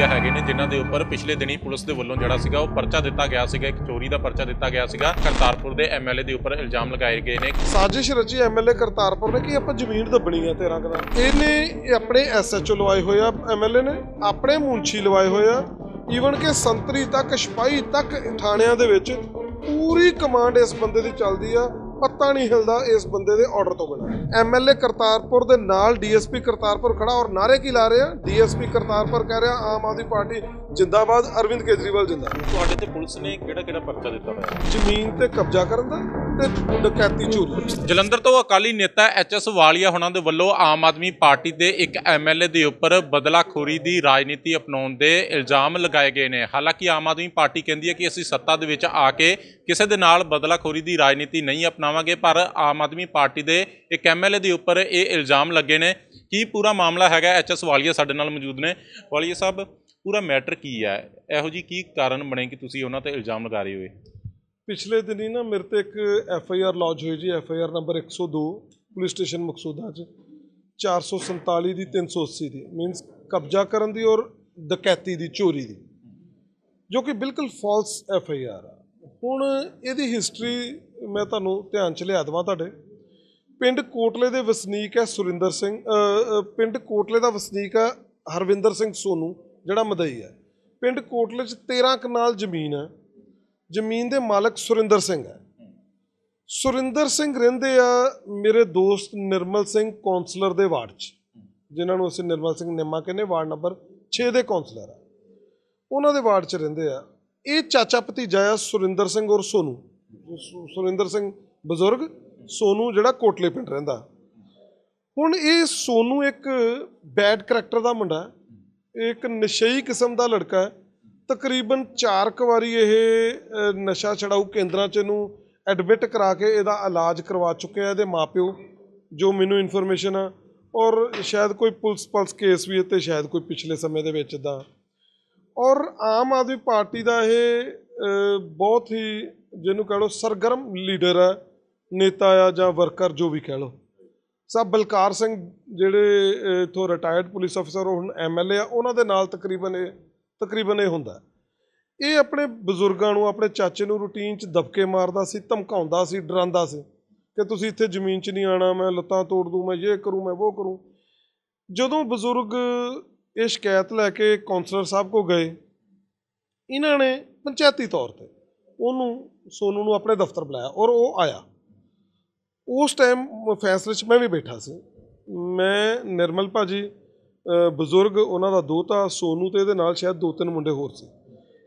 media ਹੈਗੇ ਨੇ ਜਿਨ੍ਹਾਂ ਦੇ ਉੱਪਰ ਪਿਛਲੇ ਦਿਨੀ ਪੁਲਿਸ ਦੇ ਵੱਲੋਂ ਜਿਹੜਾ ਸੀਗਾ ਉਹ ਪਰਚਾ ਦਿੱਤਾ ਗਿਆ ਸੀਗਾ ਇੱਕ ਚੋਰੀ ਦਾ ਪਰਚਾ ਦਿੱਤਾ ਗਿਆ ਸੀਗਾ ਕਰਤਾਰਪੁਰ ਦੇ ਐਮਐਲਏ ਦੇ ਉੱਪਰ ਇਲਜ਼ਾਮ ਲਗਾਏ ਗਏ ਨੇ ਸਾਜ਼ਿਸ਼ ਰਚੀ ਐਮਐਲਏ ਕਰਤਾਰਪੁਰ ਨੇ ਕਿ ਆਪਾਂ ਜ਼ਮੀਨ ਦੱਬਣੀ ਹੈ 13 ਕਨਾਲ ਇਹਨੇ ਆਪਣੇ ਐਸਐਚਓ ਲਵਾਏ ਹੋਏ ਆ ਐਮਐਲਏ ਨੇ ਆਪਣੇ ਮੂੰਛੀ ਲਵਾਏ ਹੋਏ ਆ ਈਵਨ ਕਿ ਸੰਤਰੀ ਤੱਕ ਸਿਪਾਹੀ ਤੱਕ ਥਾਣਿਆਂ ਦੇ ਵਿੱਚ ਪੂਰੀ ਕਮਾਂਡ ਇਸ ਬੰਦੇ ਦੀ ਚੱਲਦੀ ਆ ਪੱਤਾ ਨਹੀਂ ਹਿਲਦਾ ਇਸ ਬੰਦੇ ਦੇ ਆਰਡਰ ਤੋਂ ਬਿਨਾਂ ਐਮਐਲਏ ਕਰਤਾਰਪੁਰ ਦੇ ਨਾਲ ਡੀਐਸਪੀ ਕਰਤਾਰਪੁਰ ਖੜਾ ਔਰ ਨਾਰੇ ਕੀ ਲਾ ਰਹੇ ਆ ਡੀਐਸਪੀ ਕਰਤਾਰਪੁਰ ਕਹਿ ਰਿਹਾ ਆਮ ਆਦਮੀ ਪਾਰਟੀ ਜਿੰਦਾਬਾਦ ਅਰਵਿੰਦ ਕੇਜਰੀਵਾਲ ਜਿੰਦਾਬਾਦ ਤੁਹਾਡੇ ਤੇ ਪੁਲਿਸ ਨੇ ਕਿਹੜਾ ਕਿਹੜਾ ਪਰਚਾ ਦਿੱਤਾ ਹੋਇਆ ਜ਼ਮੀਨ ਤੇ ਕਬਜ਼ਾ ਕਰਨ ਦਾ ਤੇ ਡਕੈਤੀ ਝੂਠ ਜਲੰਧਰ ਤੋਂ ਅਕਾਲੀ ਨੇਤਾ ਐਚਐਸ ਵਾਲੀਆ ਹੁਣਾਂ ਦੇ ਵੱਲੋਂ ਆਮ ਆਦਮੀ ਪਾਰਟੀ ਦੇ ਇੱਕ ਐਮਐਲਏ ਦੇ ਉੱਪਰ ਬਦਲਾਖੋਰੀ ਦੀ ਰਾਜਨੀਤੀ ਅਪਣਾਉਣ ਦੇ ਇਲਜ਼ਾਮ ਲਗਾਏ ਗਏ ਨੇ ਹਾਲਾਂਕਿ ਆਮ ਆਦਮੀ ਪਾਰਟੀ ਕਹਿੰਦੀ ਹੈ ਕਿ ਅਸੀਂ ਸੱਤਾ ਦੇ ਵਿੱਚ ਆ ਕੇ ਕਿਸੇ ਦੇ ਨਾਲ ਬਦਲਾਖੋਰੀ ਦੀ ਰਾਜਨੀਤੀ ਨਹੀਂ ਅਪਣਾਵਾਂਗੇ ਪਰ ਆਮ ਆਦਮੀ ਪਾਰਟੀ ਦੇ ਇੱਕ ਐਮਐਲਏ ਦੇ ਉੱਪਰ ਇਹ ਇਲਜ਼ਾਮ ਲੱਗੇ ਨੇ ਕੀ ਪੂਰਾ ਮਾਮਲਾ ਹੈਗਾ ਐਚਐਸ ਵਾਲੀਆ ਸਾਡੇ ਨਾਲ ਮੌਜੂਦ ਨੇ ਵਾਲੀਆ ਸਾਹਿਬ ਪੂਰਾ ਮੈਟਰ ਕੀ ਹੈ ਇਹੋ ਜੀ ਕੀ ਕਾਰਨ ਬਣੇ ਕਿ ਤੁਸੀਂ ਉਹਨਾਂ ਤੇ ਇਲਜ਼ਾਮ ਲਗਾ ਰਹੇ ਹੋ ਪਿਛਲੇ ਦਿਨੀ ਨਾ ਮੇਰੇ ਤੇ ਇੱਕ ਐਫ ਆਈ ਆਰ ਲੌਜ ਹੋਈ ਜੀ F I R number 102 police station Maqsudan 'ਚ 447 ਦੀ 380 ਦੀ ਮੀਨਸ ਕਬਜ਼ਾ ਕਰਨ ਦੀ ਔਰ ਡਕੈਤੀ ਦੀ ਚੋਰੀ ਦੀ ਜੋ ਕਿ ਬਿਲਕੁਲ ਫਾਲਸ ਐਫ ਆਈ ਆਰ ਆ ਹੁਣ ਇਹਦੀ ਹਿਸਟਰੀ ਮੈਂ ਤੁਹਾਨੂੰ ਧਿਆਨ 'ਚ ਲਿਆ ਦਵਾਂ ਤੁਹਾਡੇ ਪਿੰਡ ਕੋਟਲੇ ਦੇ ਵਸਨੀਕ ਹੈ ਸੁਰਿੰਦਰ ਸਿੰਘ ਪਿੰਡ ਕੋਟਲੇ ਦਾ ਵਸਨੀਕ ਹੈ ਹਰਵਿੰਦਰ ਸਿੰਘ ਸੋਨੂ ਜਿਹੜਾ ਮਦਈ ਹੈ ਪਿੰਡ ਕੋਟਲੇ 'ਚ 13 ਕਨਾਲ ਜ਼ਮੀਨ ਹੈ ਜ਼ਮੀਨ ਦੇ ਮਾਲਕ ਸੁਰਿੰਦਰ ਸਿੰਘ ਹੈ ਸੁਰਿੰਦਰ ਸਿੰਘ ਰਹਿੰਦੇ ਆ ਮੇਰੇ ਦੋਸਤ ਨਿਰਮਲ ਸਿੰਘ ਕਾਉਂਸਲਰ ਦੇ ਵਾਰਡ 'ਚ ਜਿਨ੍ਹਾਂ ਨੂੰ ਅਸੀਂ ਨਿਰਮਲ ਸਿੰਘ ਨਿੰਮਾ ਕਹਿੰਦੇ ਵਾਰਡ ਨੰਬਰ 6 ਦੇ ਕਾਉਂਸਲਰ ਆ ਉਹਨਾਂ ਦੇ ਵਾਰਡ 'ਚ ਰਹਿੰਦੇ ਆ ਇਹ ਚਾਚਾ ਭਤੀਜਾ ਆ ਸੁਰਿੰਦਰ ਸਿੰਘ ਔਰ ਸੋਨੂ ਸੁਰਿੰਦਰ ਸਿੰਘ ਬਜ਼ੁਰਗ ਸੋਨੂ ਜਿਹੜਾ ਕੋਟਲੇ ਪਿੰਡ ਰਹਿੰਦਾ ਹੁਣ ਇਹ ਸੋਨੂ ਇੱਕ ਬੈਡ ਕੈਰੈਕਟਰ ਦਾ ਮੁੰਡਾ ਇੱਕ ਨਸ਼ਈ ਕਿਸਮ ਦਾ ਲੜਕਾ ਹੈ ਤਕਰੀਬਨ 4 ਕੁ ਵਾਰੀ ਇਹ ਨਸ਼ਾ ਛਡਾਊ ਕੇਂਦਰਾਂ 'ਚ ਨੂੰ ਐਡਮਿਟ ਕਰਾ ਕੇ ਇਹਦਾ ਇਲਾਜ ਕਰਵਾ ਚੁੱਕੇ ਆ ਇਹਦੇ ਮਾਪਿਓ ਜੋ ਮੈਨੂੰ ਇਨਫੋਰਮੇਸ਼ਨ ਆ ਔਰ ਸ਼ਾਇਦ ਕੋਈ ਪੁਲਿਸ ਪਲਸ ਕੇਸ ਵੀ ਤੇ ਸ਼ਾਇਦ ਕੋਈ ਪਿਛਲੇ ਸਮੇਂ ਦੇ ਵਿੱਚ ਦਾ ਔਰ ਆਮ ਆਦਮੀ ਪਾਰਟੀ ਦਾ ਇਹ ਬਹੁਤ ਹੀ ਜਿਹਨੂੰ ਕਹ ਲੋ ਸਰਗਰਮ ਲੀਡਰ ਆ ਨੇਤਾ ਆ ਜਾਂ ਵਰਕਰ ਜੋ ਵੀ ਕਹ ਲੋ ਸਭ ਬਲਕਾਰ ਸਿੰਘ ਜਿਹੜੇ ਇਥੋਂ ਰਿਟਾਇਰਡ ਪੁਲਿਸ ਅਫਸਰ ਹੁਣ ਐਮਐਲਏ ਆ ਉਹਨਾਂ ਦੇ ਨਾਲ ਤਕਰੀਬਨ ਇਹ ਤਕਰੀਬਨ ਇਹ ਹੁੰਦਾ ਇਹ ਆਪਣੇ ਬਜ਼ੁਰਗਾਂ ਨੂੰ ਆਪਣੇ ਚਾਚੇ ਨੂੰ ਰੂਟੀਨ 'ਚ ਦਬਕੇ ਮਾਰਦਾ ਸੀ ਧਮਕਾਉਂਦਾ ਸੀ ਡਰਾਉਂਦਾ ਸੀ ਕਿ ਤੁਸੀਂ ਇੱਥੇ ਜ਼ਮੀਨ 'ਚ ਨਹੀਂ ਆਣਾ ਮੈਂ ਲੱਤਾਂ ਤੋੜ ਦੂੰ ਮੈਂ ਇਹ ਕਰੂੰ ਮੈਂ ਉਹ ਕਰੂੰ ਜਦੋਂ ਬਜ਼ੁਰਗ ਇਹ ਸ਼ਿਕਾਇਤ ਲੈ ਕੇ ਕਾਉਂਸਲਰ ਸਾਹਿਬ ਕੋ ਗਏ ਇਹਨਾਂ ਨੇ ਪੰਚਾਇਤੀ ਤੌਰ ਤੇ ਉਹਨੂੰ ਸੋਨੂ ਨੂੰ ਆਪਣੇ ਦਫ਼ਤਰ ਬੁਲਾਇਆ ਔਰ ਉਹ ਆਇਆ ਉਸ ਟਾਈਮ ਫੈਸਲੇ 'ਚ ਮੈਂ ਵੀ ਬੈਠਾ ਸੀ ਮੈਂ ਨਿਰਮਲ ਭਾਜੀ ਬਜ਼ੁਰਗ ਉਹਨਾਂ ਦਾ ਦੋਤਾ ਸੋਨੂ ਤੇ ਇਹਦੇ ਨਾਲ ਸ਼ਾਇਦ ਦੋ ਤਿੰਨ ਮੁੰਡੇ ਹੋਰ ਸੀ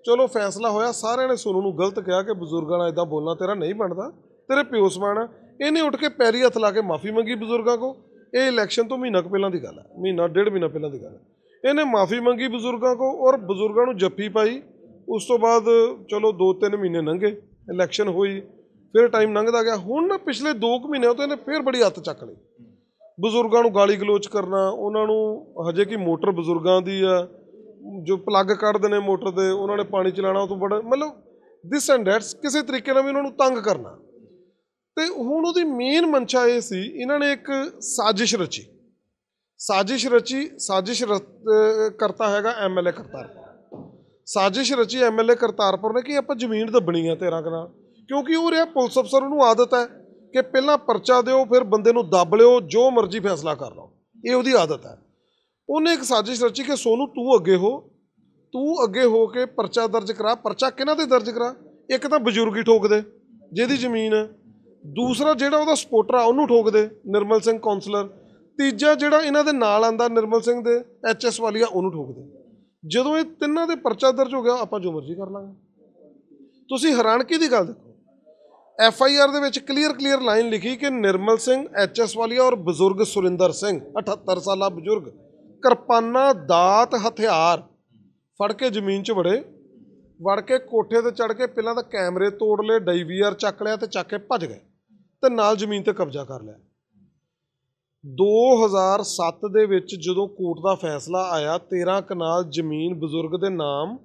ਚਲੋ ਫੈਸਲਾ ਹੋਇਆ ਸਾਰਿਆਂ ਨੇ ਸੋਨੂ ਨੂੰ ਗਲਤ ਕਿਹਾ ਕਿ ਬਜ਼ੁਰਗਾਂ ਨਾਲ ਇਦਾਂ ਬੋਲਣਾ ਤੇਰਾ ਨਹੀਂ ਬਣਦਾ ਤੇਰੇ ਪਿਓ ਸਮਾਨ ਇਹਨੇ ਉੱਠ ਕੇ ਪੈਰੀ ਹੱਥ ਲਾ ਕੇ ਮਾਫੀ ਮੰਗੀ ਬਜ਼ੁਰਗਾਂ ਕੋ ਇਹ ਇਲੈਕਸ਼ਨ ਤੋਂ ਮਹੀਨਾ ਕੁ ਪਹਿਲਾਂ ਦੀ ਗੱਲ ਹੈ ਮਹੀਨਾ ਡੇਢ ਮਹੀਨਾ ਪਹਿਲਾਂ ਦੀ ਗੱਲ ਹੈ ਇਹਨੇ ਮਾਫੀ ਮੰਗੀ ਬਜ਼ੁਰਗਾਂ ਕੋ ਔਰ ਬਜ਼ੁਰਗਾਂ ਨੂੰ ਜੱਫੀ ਪਾਈ ਉਸ ਤੋਂ ਬਾਅਦ ਚਲੋ ਦੋ ਤਿੰਨ ਮਹੀਨੇ ਲੰਘੇ ਇਲੈਕਸ਼ਨ ਹੋਈ ਫਿਰ ਟਾਈਮ ਲੰਘਦਾ ਗਿਆ ਹੁਣ ਪਿਛਲੇ 2 ਮਹੀਨੇ ਤੋਂ ਇਹਨੇ ਫਿਰ ਬੜੀ ਹੱਥ ਚੱਕ ਲਈ ਬਜ਼ੁਰਗਾਂ ਨੂੰ ਗਾਲੀ ਗਲੋਚ ਕਰਨਾ ਉਹਨਾਂ ਨੂੰ ਹਜੇ ਕਿ ਮੋਟਰ ਬਜ਼ੁਰਗਾਂ ਦੀ ਆ ਜੋ ਪਲੱਗ ਕੱਢਦੇ ਨੇ ਮੋਟਰ ਦੇ ਉਹਨਾਂ ਨੇ ਪਾਣੀ ਚਲਾਣਾ ਉਹ ਤੋਂ ਬੜਾ ਮਤਲਬ ਦਿਸ ਐਂਡ ਦੈਟਸ ਕਿਸੇ ਤਰੀਕੇ ਨਾਲ ਵੀ ਉਹਨਾਂ ਨੂੰ ਤੰਗ ਕਰਨਾ ਤੇ ਹੁਣ ਉਹਦੀ ਮੇਨ ਮਨਸ਼ਾ ਇਹ ਸੀ ਇਹਨਾਂ ਨੇ ਇੱਕ ਸਾਜ਼ਿਸ਼ ਰਚੀ ਸਾਜ਼ਿਸ਼ ਰਚੀ ਸਾਜ਼ਿਸ਼ ਕਰਤਾ ਹੈਗਾ ਐਮਐਲਏ ਕਰਤਾਰਪੁਰ ਸਾਜ਼ਿਸ਼ ਰਚੀ ਐਮਐਲਏ ਕਰਤਾਰਪੁਰ ਨੇ ਕਿ ਆਪਾਂ ਜ਼ਮੀਨ ਦੱਬਣੀ ਆ ਤੇਰਾ ਕਨਾਲ ਕਿਉਂਕਿ ਉਹ ਰਿਹਾ ਪੁਲਿਸ ਅਫਸਰ ਉਹਨੂੰ ਆਦਤ ਹੈ ਕਿ ਪਹਿਲਾਂ ਪਰਚਾ ਦਿਓ ਫਿਰ ਬੰਦੇ ਨੂੰ ਦੱਬ ਲਿਓ ਜੋ ਮਰਜ਼ੀ ਫੈਸਲਾ ਕਰ ਲਓ ਇਹ ਉਹਦੀ ਆਦਤ ਹੈ ਉਹਨੇ ਇੱਕ ਸਾਜ਼ਿਸ਼ ਰਚੀ ਕਿ ਸੋਨੂ ਤੂੰ ਅੱਗੇ ਹੋ ਤੂੰ ਅੱਗੇ ਹੋ ਕੇ ਪਰਚਾ ਦਰਜ ਕਰਾ ਪਰਚਾ ਕਿਹਨਾਂ ਤੇ ਦਰਜ ਕਰਾ ਇੱਕ ਤਾਂ ਬਜ਼ੁਰਗ ਹੀ ਠੋਕ ਦੇ ਜਿਹਦੀ ਜ਼ਮੀਨ ਹੈ ਦੂਸਰਾ ਜਿਹੜਾ ਉਹਦਾ ਸਪੋਰਟਰ ਆ ਉਹਨੂੰ ਠੋਕ ਦੇ ਨਿਰਮਲ ਸਿੰਘ ਕਾਉਂਸਲਰ ਤੀਜਾ ਜਿਹੜਾ ਇਹਨਾਂ ਦੇ ਨਾਲ ਆਂਦਾ ਨਿਰਮਲ ਸਿੰਘ ਦੇ ਐਚਐਸ ਵਾਲੀਆ ਉਹਨੂੰ ਠੋਕ ਦੇ ਜਦੋਂ ਇਹ ਤਿੰਨਾਂ ਦੇ ਪਰਚਾ ਦਰਜ ਹੋ ਗਿਆ ਆਪਾਂ ਜੋ ਮਰਜ਼ੀ ਕਰ ਲਾਂਗੇ ਤੁਸੀਂ ਹੈਰਾਨ ਕੀ ਦੀ ਗੱਲ ਦੇਖੋ ਐਫ ਆਈ ਆਰ ਦੇ ਵਿੱਚ ਕਲੀਅਰ ਕਲੀਅਰ ਲਾਈਨ ਲਿਖੀ ਕਿ ਨਿਰਮਲ ਸਿੰਘ ਐਚ ਐਸ ਵਾਲੀਆ ਔਰ ਬਜ਼ੁਰਗ ਸੁਰਿੰਦਰ ਸਿੰਘ 78 ਸਾਲਾ ਬਜ਼ੁਰਗ ਕਿਰਪਾਨਾ ਦਾਤ ਹਥਿਆਰ ਫੜ ਕੇ ਜ਼ਮੀਨ 'ਚ ਵੜੇ ਵੜ ਕੇ ਕੋਠੇ ਤੇ ਚੜ ਕੇ ਪਹਿਲਾਂ ਤਾਂ ਕੈਮਰੇ ਤੋੜ ਲਏ ਡਾਈਵੀਆਰ ਚੱਕ ਲਿਆ ਤੇ ਚੱਕ ਕੇ ਭੱਜ ਗਏ ਤੇ ਨਾਲ ਜ਼ਮੀਨ ਤੇ ਕਬਜ਼ਾ ਕਰ ਲਿਆ 2007 ਦੇ ਵਿੱਚ ਜਦੋਂ ਕੋਰਟ ਦਾ ਫੈਸਲਾ ਆਇਆ 13 ਕਨਾਲ ਜ਼ਮੀਨ ਬਜ਼ੁਰਗ ਦੇ ਨਾਮ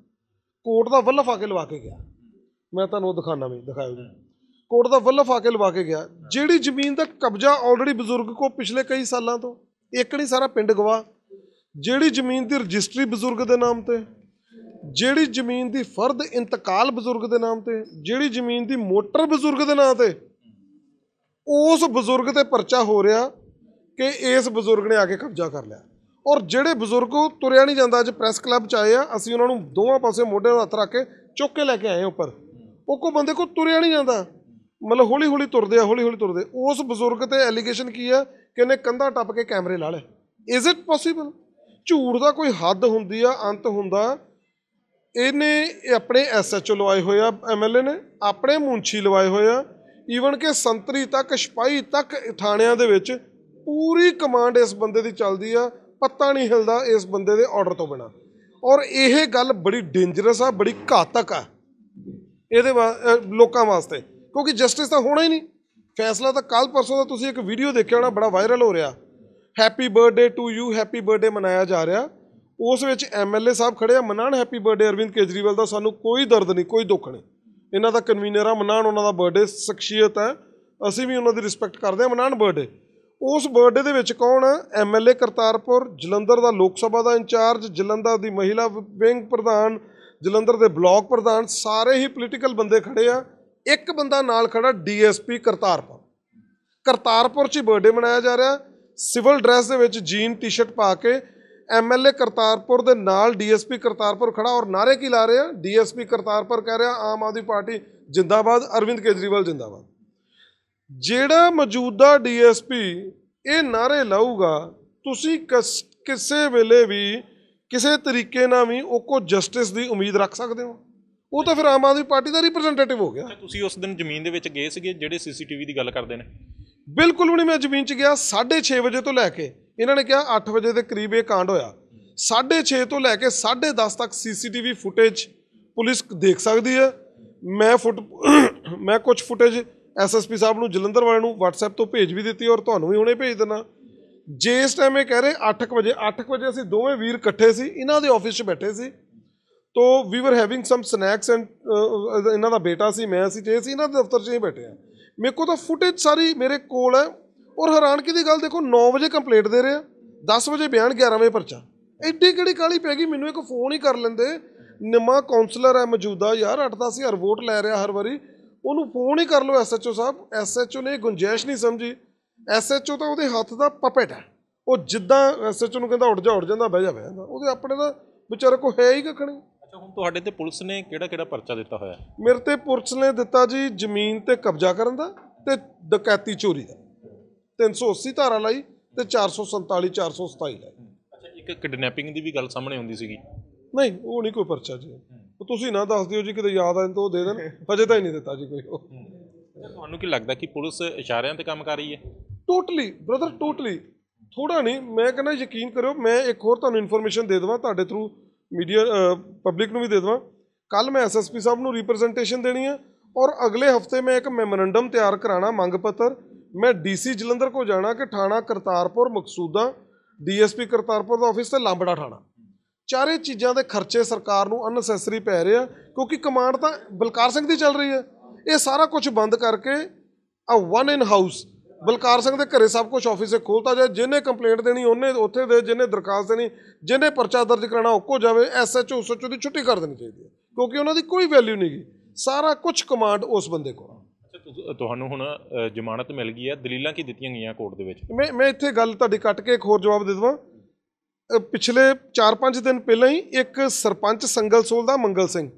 ਕੋਰਟ ਦਾ ਵੱਲਫ ਆ ਕੇ ਲਵਾ ਕੇ ਗਿਆ ਮੈਂ ਤੁਹਾਨੂੰ ਉਹ ਦਿਖਾਣਾ ਵੀ ਦਿਖਾਇਓ ਜੀ ਕੋਟ ਦਾ ਵਲਫ ਆ ਕੇ ਲਵਾ ਕੇ ਗਿਆ ਜਿਹੜੀ ਜ਼ਮੀਨ ਦਾ ਕਬਜ਼ਾ ਆਲਰੇਡੀ ਬਜ਼ੁਰਗ ਕੋ ਪਿਛਲੇ ਕਈ ਸਾਲਾਂ ਤੋਂ ਇੱਕ ਨਹੀਂ ਸਾਰਾ ਪਿੰਡ ਗਵਾ ਜਿਹੜੀ ਜ਼ਮੀਨ ਦੀ ਰਜਿਸਟਰੀ ਬਜ਼ੁਰਗ ਦੇ ਨਾਮ ਤੇ ਜਿਹੜੀ ਜ਼ਮੀਨ ਦੀ ਫਰਦ ਇੰਤਕਾਲ ਬਜ਼ੁਰਗ ਦੇ ਨਾਮ ਤੇ ਜਿਹੜੀ ਜ਼ਮੀਨ ਦੀ ਮੋਟਰ ਬਜ਼ੁਰਗ ਦੇ ਨਾਮ ਤੇ ਉਸ ਬਜ਼ੁਰਗ ਤੇ ਪਰਚਾ ਹੋ ਰਿਹਾ ਕਿ ਇਸ ਬਜ਼ੁਰਗ ਨੇ ਆ ਕੇ ਕਬਜ਼ਾ ਕਰ ਲਿਆ ਔਰ ਜਿਹੜੇ ਬਜ਼ੁਰਗ ਤੁਰਿਆ ਨਹੀਂ ਜਾਂਦਾ ਅੱਜ ਪ੍ਰੈਸ ਕਲੱਬ ਚ ਆਏ ਆ ਅਸੀਂ ਉਹਨਾਂ ਨੂੰ ਦੋਵਾਂ ਪਾਸੇ ਮੋਢੇ ਨਾਲ ਹੱਥ ਰੱਖ ਕੇ ਚੁੱਕ ਕੇ ਲੈ ਕੇ ਆਏ ਉੱਪਰ ਉਹ ਕੋ ਬੰਦੇ ਕੋ ਤੁਰਿਆ ਨਹੀਂ ਜਾਂਦਾ ਮਤਲਬ ਹੌਲੀ ਹੌਲੀ ਤੁਰਦੇ ਆ ਹੌਲੀ ਹੌਲੀ ਤੁਰਦੇ ਉਸ ਬਜ਼ੁਰਗ ਤੇ ਐਲੀਗੇਸ਼ਨ ਕੀ ਆ ਕਿ ਇਹਨੇ ਕੰਧਾ ਟੱਪ ਕੇ ਕੈਮਰੇ ਲਾ ਲਏ ਇਜ਼ ਇਟ ਪੋਸੀਬਲ ਝੂਠ ਦਾ ਕੋਈ ਹੱਦ ਹੁੰਦੀ ਆ ਅੰਤ ਹੁੰਦਾ ਇਹਨੇ ਆਪਣੇ ਐਸਐਚਓ ਲਵਾਏ ਹੋਏ ਆ ਐਮਐਲਏ ਨੇ ਆਪਣੇ ਮੁੰਛੀ ਲਵਾਏ ਹੋਏ ਆ ਈਵਨ ਕਿ ਸੰਤਰੀ ਤੱਕ ਸਿਪਾਹੀ ਤੱਕ ਥਾਣਿਆਂ ਦੇ ਵਿੱਚ ਪੂਰੀ ਕਮਾਂਡ ਇਸ ਬੰਦੇ ਦੀ ਚੱਲਦੀ ਆ ਪੱਤਾ ਨਹੀਂ ਹਿਲਦਾ ਇਸ ਬੰਦੇ ਦੇ ਆਰਡਰ ਤੋਂ ਬਿਨਾ ਔਰ ਇਹ ਗੱਲ ਬੜੀ ਡੇਂਜਰਸ ਆ ਬੜੀ ਘਾਤਕ ਆ ਇਹਦੇ ਲੋਕਾਂ ਵਾਸਤੇ ਕਿਉਂਕਿ ਜਸਟਿਸ ਤਾਂ ਹੋਣਾ ਹੀ ਨਹੀਂ ਫੈਸਲਾ ਤਾਂ ਕੱਲ ਪਰਸੋਂ ਦਾ ਤੁਸੀਂ ਇੱਕ ਵੀਡੀਓ ਦੇਖਿਆ ਹੋਣਾ ਬੜਾ ਵਾਇਰਲ ਹੋ ਰਿਹਾ happy birthday to you happy birthday ਮਨਾਇਆ ਜਾ ਰਿਹਾ ਉਸ ਵਿੱਚ ਐਮਐਲਏ ਸਾਹਿਬ ਖੜੇ ਆ ਮਨਾਣ ਹੈਪੀ ਬਰਥਡੇ ਅਰਵਿੰਦ ਕੇਜਰੀਵਾਲ ਦਾ ਸਾਨੂੰ ਕੋਈ ਦਰਦ ਨਹੀਂ ਕੋਈ ਦੁੱਖ ਨਹੀਂ ਇਹਨਾਂ ਦਾ ਕਨਵੀਨਰ ਆ ਮਨਾਣ ਉਹਨਾਂ ਦਾ ਬਰਥਡੇ ਸ਼ਖਸੀਅਤ ਹੈ ਅਸੀਂ ਵੀ ਉਹਨਾਂ ਦੀ ਰਿਸਪੈਕਟ ਕਰਦੇ ਆ ਮਨਾਣ ਬਰਥਡੇ ਉਸ ਬਰਥਡੇ ਦੇ ਵਿੱਚ ਕੌਣ ਐਮਐਲਏ ਕਰਤਾਰਪੁਰ ਜਲੰਧਰ ਦਾ ਲੋਕ ਸਭਾ ਦਾ ਇੰਚਾਰਜ ਜਲੰਧਰ ਦੀ ਮਹਿਲਾ ਵਿੰਗ ਪ੍ਰਧਾਨ ਜਲੰਧਰ ਦੇ ਬਲਾਕ ਪ੍ਰਧਾਨ ਸਾਰੇ ਹੀ ਪੋਲੀਟੀਕਲ ਬੰਦੇ ਖੜੇ ਆ ਇੱਕ ਬੰਦਾ ਨਾਲ ਖੜਾ ਡੀਐਸਪੀ ਕਰਤਾਰਪੁਰ ਕਰਤਾਰਪੁਰ 'ਚ ਬਰਥਡੇ ਮਨਾਇਆ ਜਾ ਰਿਹਾ ਸਿਵਲ ਡਰੈਸ ਦੇ ਵਿੱਚ ਜੀਨ ਟੀ-ਸ਼ਰਟ ਪਾ ਕੇ ਐਮਐਲਏ ਕਰਤਾਰਪੁਰ ਦੇ ਨਾਲ ਡੀਐਸਪੀ ਕਰਤਾਰਪੁਰ ਖੜਾ ਔਰ ਨਾਰੇ ਕੀ ਲਾ ਰਹੇ ਡੀਐਸਪੀ ਕਰਤਾਰਪੁਰ ਕਹਿ ਰਿਹਾ ਆਮ ਆਦਮੀ ਪਾਰਟੀ ਜਿੰਦਾਬਾਦ ਅਰਵਿੰਦ ਕੇਜਰੀਵਾਲ ਜਿੰਦਾਬਾਦ ਜਿਹੜਾ ਮੌਜੂਦਾ ਡੀਐਸਪੀ ਇਹ ਨਾਰੇ ਲਾਊਗਾ ਤੁਸੀਂ ਕਿਸੇ ਵੇਲੇ ਵੀ ਕਿਸੇ ਤਰੀਕੇ ਨਾਲ ਵੀ ਉਹ ਕੋ ਜਸਟਿਸ ਦੀ ਉਮੀਦ ਰੱਖ ਸਕਦੇ ਹੋ ਉਹ ਤਾਂ ਫਿਰ ਆਮ ਆਦਮੀ ਪਾਰਟੀ ਦਾ ਰਿਪਰੈਜ਼ੈਂਟੇਟਿਵ ਹੋ ਗਿਆ ਤੁਸੀਂ ਉਸ ਦਿਨ ਜ਼ਮੀਨ ਦੇ ਵਿੱਚ ਗਏ ਸੀਗੇ ਜਿਹੜੇ ਸੀਸੀਟੀਵੀ ਦੀ ਗੱਲ ਕਰਦੇ ਨੇ ਬਿਲਕੁਲ ਵੀ ਨਹੀਂ ਮੈਂ ਜ਼ਮੀਨ 'ਚ ਗਿਆ 6:30 ਵਜੇ ਤੋਂ ਲੈ ਕੇ ਇਹਨਾਂ ਨੇ ਕਿਹਾ 8 ਵਜੇ ਦੇ ਕਰੀਬ ਇਹ ਕਾਂਡ ਹੋਇਆ 6:30 ਤੋਂ ਲੈ ਕੇ 10:30 ਤੱਕ ਸੀਸੀਟੀਵੀ ਫੁਟੇਜ ਪੁਲਿਸ ਦੇਖ ਸਕਦੀ ਹੈ ਮੈਂ ਫੁੱਟ ਮੈਂ ਕੁਝ ਫੁਟੇਜ ਐਸਐਸਪੀ ਸਾਹਿਬ ਨੂੰ ਜਲੰਧਰ ਵਾਲਿਆਂ ਨੂੰ WhatsApp ਤੋਂ ਭੇਜ ਵੀ ਦਿੱਤੀ ਔਰ ਤੁਹਾਨੂੰ ਵੀ ਹੁਣੇ ਭੇਜ ਦੇਣਾ ਜੇ ਇਸ ਟਾਈਮ ਇਹ ਕਹਿ ਰਹੇ 8:00 ਵਜੇ 8:00 ਵਜੇ ਅਸੀਂ ਦੋਵੇਂ ਵੀਰ ਇਕੱਠੇ ਸੀ ਇਹਨਾਂ ਦੇ ਆਫਿਸ 'ਚ ਬੈਠੇ ਸੀ ਤੋ ਵੀ ਵਰ ਹੈਵਿੰਗ ਸਮ ਸਨੈਕਸ ਐਂਡ ਇਹਨਾਂ ਦਾ ਬੇਟਾ ਸੀ ਮੈਂ ਸੀ ਤੇ ਸੀ ਇਹਨਾਂ ਦੇ ਦਫ਼ਤਰ 'ਚ ਹੀ ਬੈਠੇ ਆ ਮੇਰੇ ਕੋਲ ਤਾਂ ਫੁਟੇਜ ਸਾਰੀ ਮੇਰੇ ਕੋਲ ਹੈ ਔਰ ਹੈਰਾਨ ਕੀ ਦੀ ਗੱਲ ਦੇਖੋ 9 ਵਜੇ ਕੰਪਲੀਟ ਦੇ ਰਿਹਾ 10 ਵਜੇ ਬਿਆਨ 11 ਵਜੇ ਪਰਚਾ ਐਡੀ ਕਿਹੜੀ ਕਾਲੀ ਪੈ ਗਈ ਮੈਨੂੰ ਇੱਕ ਫੋਨ ਹੀ ਕਰ ਲੈਂਦੇ ਨਿਮਾ ਕਾਉਂਸਲਰ ਹੈ ਮੌਜੂਦਾ ਯਾਰ 8 10000 ਵੋਟ ਲੈ ਰਿਹਾ ਹਰ ਵਾਰੀ ਉਹਨੂੰ ਫੋਨ ਹੀ ਕਰ ਲਓ ਐਸਐਚਓ ਸਾਹਿਬ ਐਸਐਚਓ ਨੇ ਗੁੰਜੈਸ਼ ਨਹੀਂ ਸਮਝੀ ਐਸਐਚਓ ਤਾਂ ਉਹਦੇ ਹੱਥ ਦਾ ਪਪੇਟ ਹੈ ਉਹ ਜਿੱਦਾਂ ਐਸਐਚਓ ਨੂੰ ਕਹਿੰਦਾ ਉੱਡ ਜਾ ਉੱਡ ਜਾਂਦਾ ਬਹਿ ਜਾ ਬਹਿ ਜਾਂਦਾ ਉਹਦੇ ਆਪਣੇ ਦਾ ਵਿਚਾਰ ਕੋ ਹੈ ਹੀ ਕੱਖ ਤੁਹਾਡੇ ਤੇ ਪੁਲਿਸ ਨੇ ਕਿਹੜਾ ਕਿਹੜਾ ਪਰਚਾ ਦਿੱਤਾ ਹੋਇਆ ਮੇਰੇ ਤੇ ਪੁਲਿਸ ਨੇ ਦਿੱਤਾ ਜੀ ਜ਼ਮੀਨ ਤੇ ਕਬਜ਼ਾ ਕਰਨ ਦਾ ਤੇ ਡਕੈਤੀ ਚੋਰੀ ਦਾ 380 ਧਾਰਾ ਲਈ ਤੇ 447 427 ਲਈ ਅੱਛਾ ਇੱਕ ਕਿਡਨੈਪਿੰਗ ਦੀ ਵੀ ਗੱਲ ਸਾਹਮਣੇ ਆਉਂਦੀ ਸੀਗੀ ਨਹੀਂ ਉਹ ਨਹੀਂ ਕੋਈ ਪਰਚਾ ਜੀ ਉਹ ਤੁਸੀਂ ਨਾ ਦੱਸ ਦਿਓ ਜੀ ਕਿਤੇ ਯਾਦ ਆਏ ਤਾਂ ਉਹ ਦੇ ਦੇਣ ਹਜੇ ਤਾਂ ਹੀ ਨਹੀਂ ਦਿੱਤਾ ਜੀ ਕੋਈ ਤੁਹਾਨੂੰ ਕੀ ਲੱਗਦਾ ਕਿ ਪੁਲਿਸ ਇਸ਼ਾਰਿਆਂ ਤੇ ਕੰਮ ਕਰ ਰਹੀ ਹੈ ਟੋਟਲੀ ਬ੍ਰਦਰ ਟੋਟਲੀ ਥੋੜਾ ਨਹੀਂ ਮੈਂ ਕਹਿੰਦਾ ਯਕੀਨ ਕਰਿਓ ਮੈਂ ਇੱਕ ਹੋਰ ਤੁਹਾਨੂੰ ਇਨਫੋਰਮੇਸ਼ਨ ਦੇ ਦਵਾਂ ਤੁਹਾਡੇ ਥਰੂ ਮੀਡੀਆ ਪਬਲਿਕ ਨੂੰ ਵੀ ਦੇ ਦਵਾਂ ਕੱਲ ਮੈਂ ਐਸਐਸਪੀ ਸਾਹਿਬ ਨੂੰ ਰਿਪਰੈਜ਼ੈਂਟੇਸ਼ਨ ਦੇਣੀ ਹੈ ਔਰ ਅਗਲੇ ਹਫਤੇ ਮੈਂ ਇੱਕ ਮੈਮੋਰੰਡਮ ਤਿਆਰ ਕਰਾਣਾ ਮੰਗ ਪੱਤਰ ਮੈਂ ਡੀਸੀ ਜਲੰਧਰ ਕੋ ਜਾਣਾ ਕਿ ਥਾਣਾ ਕਰਤਾਰਪੁਰ ਮਕਸੂਦਾ ਡੀਐਸਪੀ ਕਰਤਾਰਪੁਰ ਦਾ ਆਫਿਸ ਤੇ ਲਾਂਬੜਾ ਥਾਣਾ ਚਾਰੇ ਚੀਜ਼ਾਂ ਦੇ ਖਰਚੇ ਸਰਕਾਰ ਨੂੰ ਅਨਸੈਸਰੀ ਪੈ ਰਹੇ ਆ ਕਿਉਂਕਿ ਕਮਾਂਡ ਤਾਂ ਬਲਕਾਰ ਸਿੰਘ ਦੀ ਚੱਲ ਰਹੀ ਹੈ ਇਹ ਸਾਰਾ ਕੁਝ ਬੰਦ ਕਰਕੇ ਆ one in house Balkar Singh ਦੇ ਘਰੇ ਸਭ ਕੁਝ ਆਫਿਸ ਖੋਲਤਾ ਜਾਏ ਜਿਹਨੇ ਕੰਪਲੇਂਟ ਦੇਣੀ ਉਹਨੇ ਉੱਥੇ ਦੇ ਜਿਹਨੇ ਦਰਖਾਸਤ ਦੇਣੀ ਜਿਹਨੇ ਪਰਚਾ ਦਰਜ ਕਰਾਣਾ ਉਹ ਕੋ ਜਾਵੇ ਐਸਐਚਓ ਉਸਐਚਓ ਦੀ ਛੁੱਟੀ ਕਰ ਦੇਣੀ ਚਾਹੀਦੀ ਹੈ ਕਿਉਂਕਿ ਉਹਨਾਂ ਦੀ ਕੋਈ ਵੈਲਿਊ ਨਹੀਂ ਗਈ ਸਾਰਾ ਕੁਝ ਕਮਾਂਡ ਉਸ ਬੰਦੇ ਕੋਲ ਤੁਹਾਨੂੰ ਹੁਣ ਜ਼ਮਾਨਤ ਮਿਲ ਗਈ ਹੈ ਦਲੀਲਾਂ ਕੀ ਦਿੱਤੀਆਂ ਗਈਆਂ ਕੋਰਟ ਦੇ ਵਿੱਚ ਮੈਂ ਮੈਂ ਇੱਥੇ ਗੱਲ ਤੁਹਾਡੀ ਕੱਟ ਕੇ ਇੱਕ ਹੋਰ ਜਵਾਬ ਦੇ ਦਵਾਂ ਪਿਛਲੇ 4-5 ਦਿਨ ਪਹਿਲਾਂ ਹੀ ਇੱਕ ਸਰਪੰਚ ਸੰਗਲ ਸੋਲ ਦਾ ਮੰਗਲ ਸਿੰਘ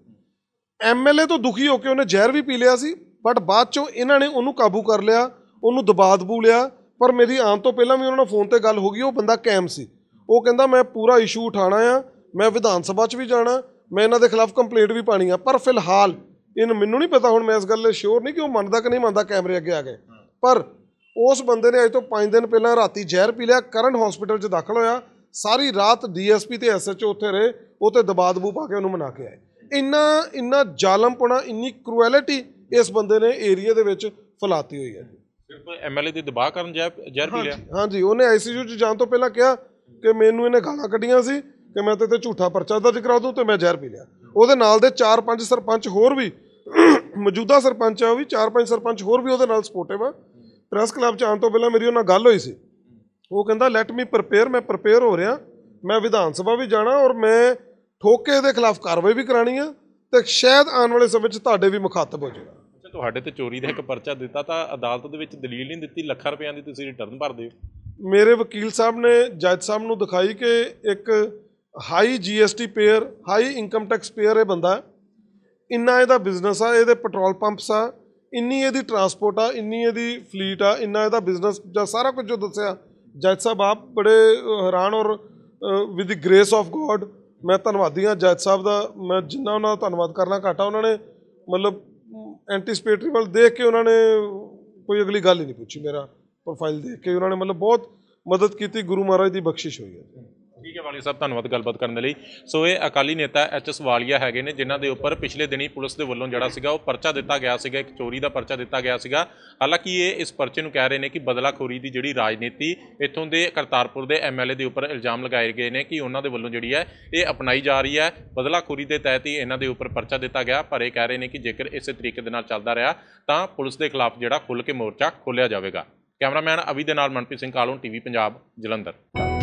ਐਮਐਲਏ ਤੋਂ ਦੁਖੀ ਹੋ ਕੇ ਉਹਨੇ ਜ਼ਹਿਰ ਵੀ ਪੀ ਲਿਆ ਸੀ ਬਟ ਬਾਅਦ ਚੋਂ ਇਹਨਾਂ ਨੇ ਉਹਨੂੰ ਕਾਬੂ ਕਰ ਲਿਆ ਉਹਨੂੰ ਦਬਾ ਦਬੂ ਲਿਆ ਪਰ ਮੇਰੀ ਆਉਣ ਤੋਂ ਪਹਿਲਾਂ ਵੀ ਉਹਨਾਂ ਨਾਲ ਫੋਨ ਤੇ ਗੱਲ ਹੋ ਗਈ ਉਹ ਬੰਦਾ ਕੈਮ ਸੀ ਉਹ ਕਹਿੰਦਾ ਮੈਂ ਪੂਰਾ ਇਸ਼ੂ ਉਠਾਣਾ ਆ ਮੈਂ ਵਿਧਾਨ ਸਭਾ 'ਚ ਵੀ ਜਾਣਾ ਮੈਂ ਇਹਨਾਂ ਦੇ ਖਿਲਾਫ ਕੰਪਲੇਂਟ ਵੀ ਪਾਣੀ ਆ ਪਰ ਫਿਲਹਾਲ ਇਹਨ ਮੈਨੂੰ ਨਹੀਂ ਪਤਾ ਹੁਣ ਮੈਂ ਇਸ ਗੱਲ ਲਈ ਸ਼ੋਰ ਨਹੀਂ ਕਿ ਉਹ ਮੰਨਦਾ ਕਿ ਨਹੀਂ ਮੰਨਦਾ ਕੈਮਰੇ ਅੱਗੇ ਆ ਗਏ ਪਰ ਉਸ ਬੰਦੇ ਨੇ ਅੱਜ ਤੋਂ 5 ਦਿਨ ਪਹਿਲਾਂ ਰਾਤੀ ਜ਼ਹਿਰ ਪੀ ਲਿਆ ਕਰਨ ਹਸਪੀਟਲ 'ਚ ਦਾਖਲ ਹੋਇਆ ਸਾਰੀ ਰਾਤ ਡੀਐਸਪੀ ਤੇ ਐਸਐਚਓ ਉੱਥੇ ਰਹੇ ਉੱਥੇ ਦਬਾ ਦਬੂ ਪਾ ਕੇ ਉਹਨੂੰ ਮਨਾ ਕੇ ਆਏ ਇੰਨਾ ਇੰਨਾ ਜ਼ਾਲਮਪਣਾ ਇੰਨੀ ਕਰੂਐਲਿਟੀ ਇਸ ਬੰਦੇ ਨੇ ਏਰੀਆ ਦੇ ਵਿੱਚ ਫਲਾਤੀ ਹੋਈ ਹੈ ਬਿਲਕੁਲ ਐਮਐਲਏ ਦੇ ਦਬਾਅ ਕਰਨ ਜ਼ਹਿਰ ਪੀ ਲਿਆ ਹਾਂਜੀ ਉਹਨੇ ਆਈਸੀਯੂ 'ਚ ਜਾਣ ਤੋਂ ਪਹਿਲਾਂ ਕਿਹਾ ਕਿ ਮੈਨੂੰ ਇਹਨੇ ਗਾਲਾਂ ਕੱਢੀਆਂ ਸੀ ਕਿ ਮੈਂ ਤੇ ਤੇ ਝੂਠਾ ਪਰਚਾ ਦਰਜ ਕਰਾ ਦੂੰ ਤੇ ਮੈਂ ਜ਼ਹਿਰ ਪੀ ਲਿਆ ਉਹਦੇ ਨਾਲ ਦੇ 4-5 ਸਰਪੰਚ ਹੋਰ ਵੀ ਮੌਜੂਦਾ ਸਰਪੰਚ ਆ ਉਹ ਵੀ 4-5 ਸਰਪੰਚ ਹੋਰ ਵੀ ਉਹਦੇ ਨਾਲ ਸਪੋਰਟਿਵ ਆ ਪ੍ਰੈਸ ਕਲੱਬ 'ਚ ਆਣ ਤੋਂ ਪਹਿਲਾਂ ਮੇਰੀ ਉਹਨਾਂ ਗੱਲ ਹੋਈ ਸੀ ਉਹ ਕਹਿੰਦਾ ਲੈਟ ਮੀ ਪ੍ਰਪੇਅਰ ਮੈਂ ਪ੍ਰਪੇਅਰ ਹੋ ਰਿਹਾ ਮੈਂ ਵਿਧਾਨ ਸਭਾ ਵੀ ਜਾਣਾ ਔਰ ਮੈਂ ਠੋਕੇ ਦੇ ਖਿਲਾਫ ਕਾਰਵਾਈ ਵੀ ਕਰਾਣੀ ਆ ਤੇ ਸ਼ਾਇਦ ਆਉਣ ਵਾਲੇ ਸਮੇਂ 'ਚ ਤੁਹਾਡੇ ਵੀ ਮੁਖਾਤਬ ਹੋ ਜਾਏਗਾ ਤੁਹਾਡੇ ਤੇ ਚੋਰੀ ਦਾ ਇੱਕ ਪਰਚਾ ਦਿੱਤਾ ਤਾਂ ਅਦਾਲਤ ਦੇ ਵਿੱਚ ਦਲੀਲ ਨਹੀਂ ਦਿੱਤੀ ਲੱਖਾਂ ਰੁਪਏ ਦੀ ਤੁਸੀਂ ਰਿਟਰਨ ਭਰਦੇ ਹੋ ਮੇਰੇ ਵਕੀਲ ਸਾਹਿਬ ਨੇ ਜੱਜ ਸਾਹਿਬ ਨੂੰ ਦਿਖਾਈ ਕਿ ਇੱਕ high GST payer high income tax payer ਇਹ ਬੰਦਾ ਇੰਨਾ ਇਹਦਾ ਬਿਜ਼ਨਸ ਆ ਇਹਦੇ ਪੈਟਰੋਲ ਪੰਪਸ ਆ ਇੰਨੀ ਇਹਦੀ ਟਰਾਂਸਪੋਰਟ ਆ ਇੰਨੀ ਇਹਦੀ ਫਲੀਟ ਆ ਇੰਨਾ ਇਹਦਾ ਬਿਜ਼ਨਸ ਜਾਂ ਸਾਰਾ ਕੁਝ ਜੋ ਦੱਸਿਆ ਜੱਜ ਸਾਹਿਬ ਆਪ ਬੜੇ ਹੈਰਾਨ ਔਰ with the grace of God ਮੈਂ ਧੰਨਵਾਦੀ ਹਾਂ ਜੱਜ ਸਾਹਿਬ ਦਾ ਮੈਂ ਜਿੰਨਾ ਉਹਨਾਂ ਦਾ ਧੰਨਵਾਦ ਕਰਨਾ ਘਾਟਾ ਉਹਨਾਂ ਨੇ ਮਤਲਬ ਐਂਟੀਸਪੇਟਰੀ ਵੱਲ ਦੇਖ ਕੇ ਉਹਨਾਂ ਨੇ ਕੋਈ ਅਗਲੀ ਗੱਲ ਹੀ ਨਹੀਂ ਪੁੱਛੀ ਮੇਰਾ ਪ੍ਰੋਫਾਈਲ ਦੇਖ ਕੇ ਉਹਨਾਂ ਨੇ ਮਤਲਬ ਬਹੁਤ ਮਦਦ ਕੀਤੀ ਗੁਰੂ ਮਹਾਰਾਜ ਦੀ ਬਖਸ਼ਿਸ਼ ਹੋਈ ਹੈ ਹੈ ਵਾਲੀਆ ਸਾਹਿਬ ਧੰਨਵਾਦ ਗੱਲਬਾਤ ਕਰਨ ਦੇ ਲਈ ਸੋ ਇਹ ਅਕਾਲੀ ਨੇਤਾ ਐਚ ਐਸ ਵਾਲੀਆ ਹੈਗੇ ਨੇ ਜਿਨ੍ਹਾਂ ਦੇ ਉੱਪਰ ਪਿਛਲੇ ਦਿਨੀ ਪੁਲਿਸ ਦੇ ਵੱਲੋਂ ਜਿਹੜਾ ਸੀਗਾ ਉਹ ਪਰਚਾ ਦਿੱਤਾ ਗਿਆ ਸੀਗਾ ਇੱਕ ਚੋਰੀ ਦਾ ਪਰਚਾ ਦਿੱਤਾ ਗਿਆ ਸੀਗਾ ਹਾਲਾਂਕਿ ਇਹ ਇਸ ਪਰਚੇ ਨੂੰ ਕਹਿ ਰਹੇ ਨੇ ਕਿ ਬਦਲਾਖੋਰੀ ਦੀ ਜਿਹੜੀ ਰਾਜਨੀਤੀ ਇੱਥੋਂ ਦੇ ਕਰਤਾਰਪੁਰ ਦੇ ਐਮਐਲਏ ਦੇ ਉੱਪਰ ਇਲਜ਼ਾਮ ਲਗਾਏ ਗਏ ਨੇ ਕਿ ਉਹਨਾਂ ਦੇ ਵੱਲੋਂ ਜਿਹੜੀ ਹੈ ਇਹ ਅਪਣਾਈ ਜਾ ਰਹੀ ਹੈ ਬਦਲਾਖੋਰੀ ਦੇ ਤਹਿਤ ਹੀ ਇਹਨਾਂ ਦੇ ਉੱਪਰ ਪਰਚਾ ਦਿੱਤਾ ਗਿਆ ਪਰ ਇਹ ਕਹਿ ਰਹੇ ਨੇ ਕਿ ਜੇਕਰ ਇਸੇ ਤਰੀਕੇ ਦੇ ਨਾਲ ਚੱਲਦਾ ਰਿਹਾ ਤਾਂ ਪੁਲਿਸ ਦੇ ਖਿਲਾਫ ਜਿਹੜਾ ਖੁੱਲ ਕੇ ਮੋਰਚਾ ਖੋਲ੍ਹਿਆ ਜਾਵੇਗਾ ਕੈਮਰਾਮੈਨ ਅਵੀ ਦੇ ਨਾਲ ਮਨਪ੍ਰੀਤ ਸਿੰਘ ਕਾਲੋਂ ਟੀਵੀ ਪੰਜਾਬ ਜਲੰਧਰ